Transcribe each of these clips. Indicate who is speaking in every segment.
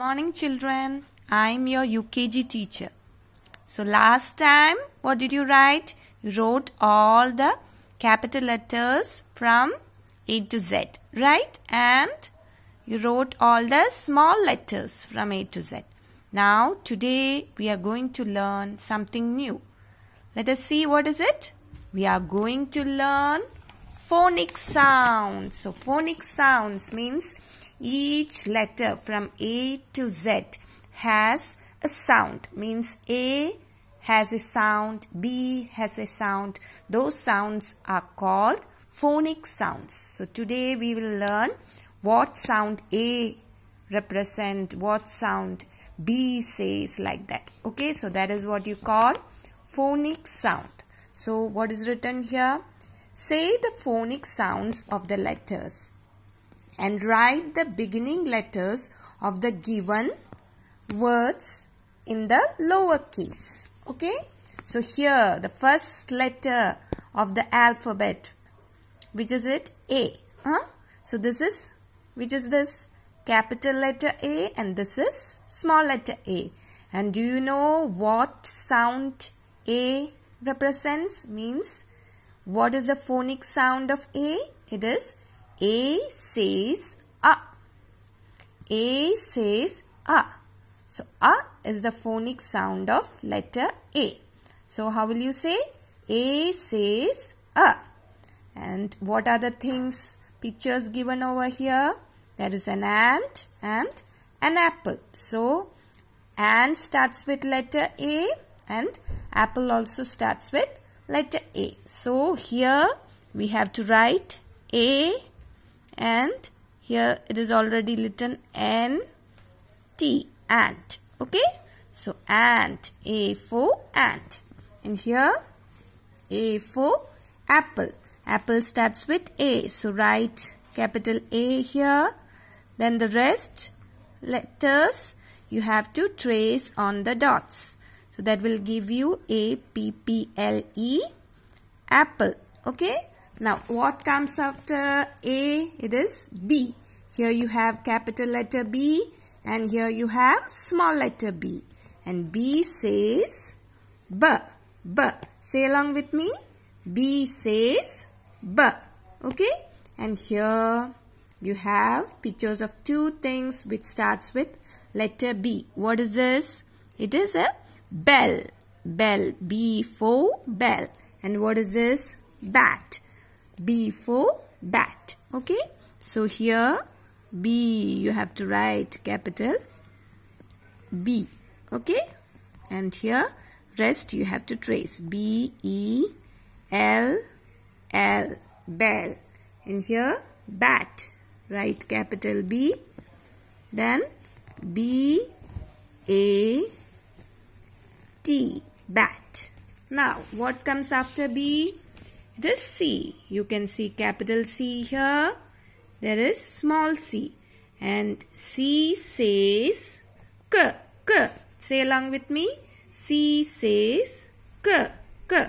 Speaker 1: Morning children, I'm your UKG teacher. So last time, what did you write? You wrote all the capital letters from A to Z, right? And you wrote all the small letters from A to Z. Now today we are going to learn something new. Let us see what is it? We are going to learn phonic sounds. So phonic sounds means each letter from A to Z has a sound means A has a sound, B has a sound. Those sounds are called phonic sounds. So today we will learn what sound A represent, what sound B says like that. Okay, so that is what you call phonic sound. So what is written here? Say the phonic sounds of the letters and write the beginning letters of the given words in the lowercase. Okay. So here the first letter of the alphabet which is it A. Huh? So this is which is this capital letter A and this is small letter a. And do you know what sound A represents means what is the phonic sound of A? It is a says a. A says a. So a is the phonic sound of letter A. So how will you say? A says a. And what are the things, pictures given over here? There is an ant and an apple. So ant starts with letter A and apple also starts with letter A. So here we have to write A and here it is already written N T ant okay so ant A for ant and here A for apple apple starts with A so write capital A here then the rest letters you have to trace on the dots so that will give you A P P L E apple okay now, what comes after A? It is B. Here you have capital letter B and here you have small letter b. And B says B. B. Say along with me. B says B. Okay? And here you have pictures of two things which starts with letter B. What is this? It is a bell. Bell. B for bell. And what is this? Bat. B for bat. Okay. So here B you have to write capital B. Okay. And here rest you have to trace B E L L bell. And here bat. Write capital B. Then B A T bat. Now what comes after B? this C. You can see capital C here. There is small c. And C says K. K. Say along with me. C says K. K.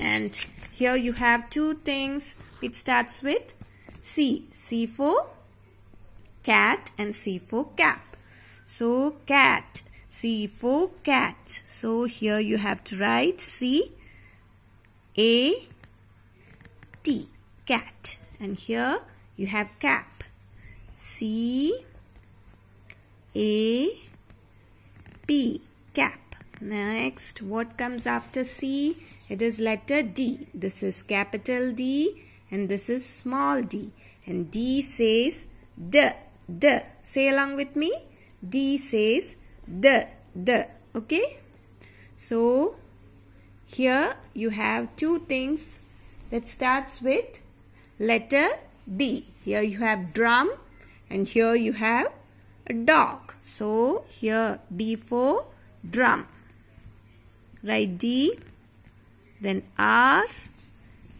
Speaker 1: And here you have two things. It starts with C. C for cat and C for cap. So cat. C for cat. So here you have to write C A T, cat. And here you have cap. C, A, P, cap. Next, what comes after C? It is letter D. This is capital D and this is small d. And D says D, D. Say along with me. D says D, D. Okay? So, here you have two things that starts with letter D. Here you have drum and here you have a dog. So here D for drum. Write D then R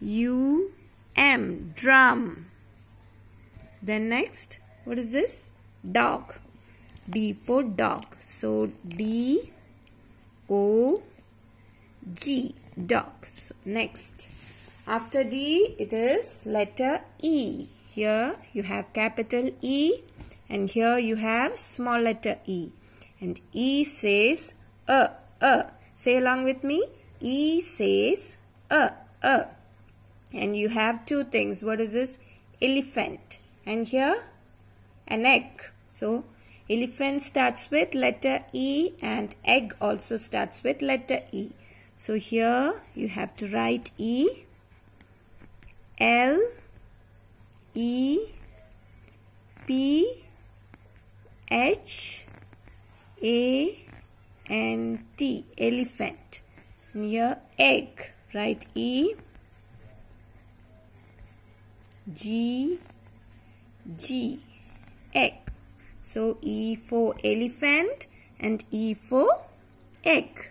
Speaker 1: U M drum. Then next what is this? Dog. D for dog. So D O G dog. So next after D, it is letter E. Here you have capital E and here you have small letter E. And E says uh, uh. Say along with me. E says uh, uh. And you have two things. What is this? Elephant. And here, an egg. So, elephant starts with letter E and egg also starts with letter E. So, here you have to write E L E P H A N T elephant near egg write E G G egg so E for elephant and E for egg